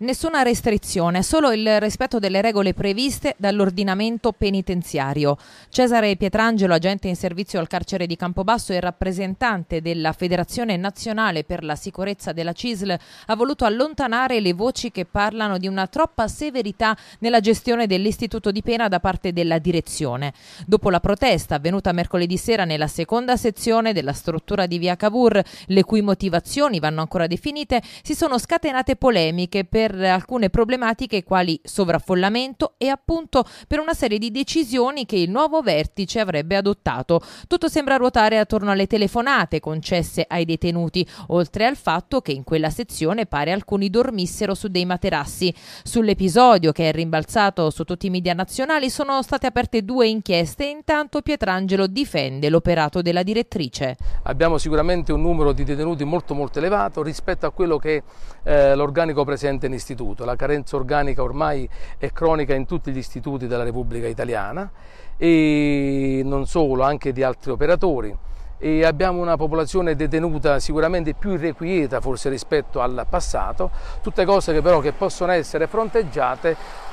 Nessuna restrizione, solo il rispetto delle regole previste dall'ordinamento penitenziario. Cesare Pietrangelo, agente in servizio al carcere di Campobasso e rappresentante della Federazione Nazionale per la Sicurezza della CISL, ha voluto allontanare le voci che parlano di una troppa severità nella gestione dell'istituto di pena da parte della direzione. Dopo la protesta avvenuta mercoledì sera nella seconda sezione della struttura di via Cavour, le cui motivazioni vanno ancora definite, si sono scatenate polemiche per per alcune problematiche quali sovraffollamento e appunto per una serie di decisioni che il nuovo vertice avrebbe adottato. Tutto sembra ruotare attorno alle telefonate concesse ai detenuti, oltre al fatto che in quella sezione pare alcuni dormissero su dei materassi. Sull'episodio che è rimbalzato su tutti i media nazionali sono state aperte due inchieste e intanto Pietrangelo difende l'operato della direttrice. Abbiamo sicuramente un numero di detenuti molto molto elevato rispetto a quello che eh, l'organico presente in dell'istituto. La carenza organica ormai è cronica in tutti gli istituti della Repubblica Italiana e non solo, anche di altri operatori. E abbiamo una popolazione detenuta sicuramente più irrequieta forse rispetto al passato, tutte cose che però che possono essere fronteggiate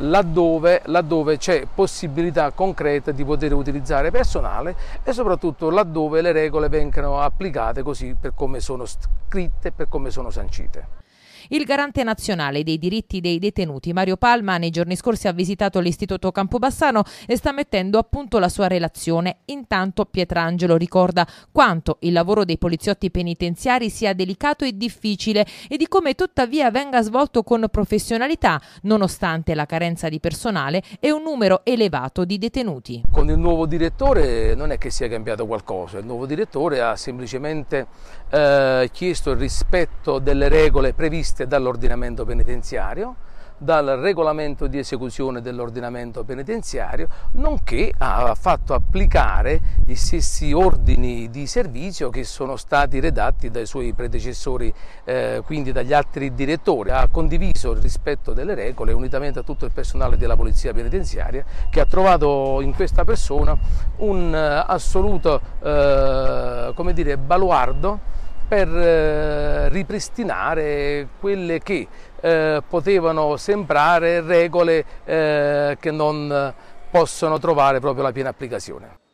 Laddove, laddove, c'è possibilità concreta di poter utilizzare personale e soprattutto laddove le regole vengano applicate così per come sono scritte, per come sono sancite. Il garante nazionale dei diritti dei detenuti Mario Palma nei giorni scorsi ha visitato l'Istituto Campobassano e sta mettendo a punto la sua relazione. Intanto Pietrangelo ricorda quanto il lavoro dei poliziotti penitenziari sia delicato e difficile e di come tuttavia venga svolto con professionalità, nonostante la carenza di personale e un numero elevato di detenuti. Con il nuovo direttore non è che sia cambiato qualcosa, il nuovo direttore ha semplicemente eh, chiesto il rispetto delle regole previste previste dall'ordinamento penitenziario, dal regolamento di esecuzione dell'ordinamento penitenziario, nonché ha fatto applicare gli stessi ordini di servizio che sono stati redatti dai suoi predecessori, eh, quindi dagli altri direttori. Ha condiviso il rispetto delle regole unitamente a tutto il personale della Polizia Penitenziaria che ha trovato in questa persona un eh, assoluto eh, come dire, baluardo per eh, ripristinare quelle che eh, potevano sembrare regole eh, che non possono trovare proprio la piena applicazione.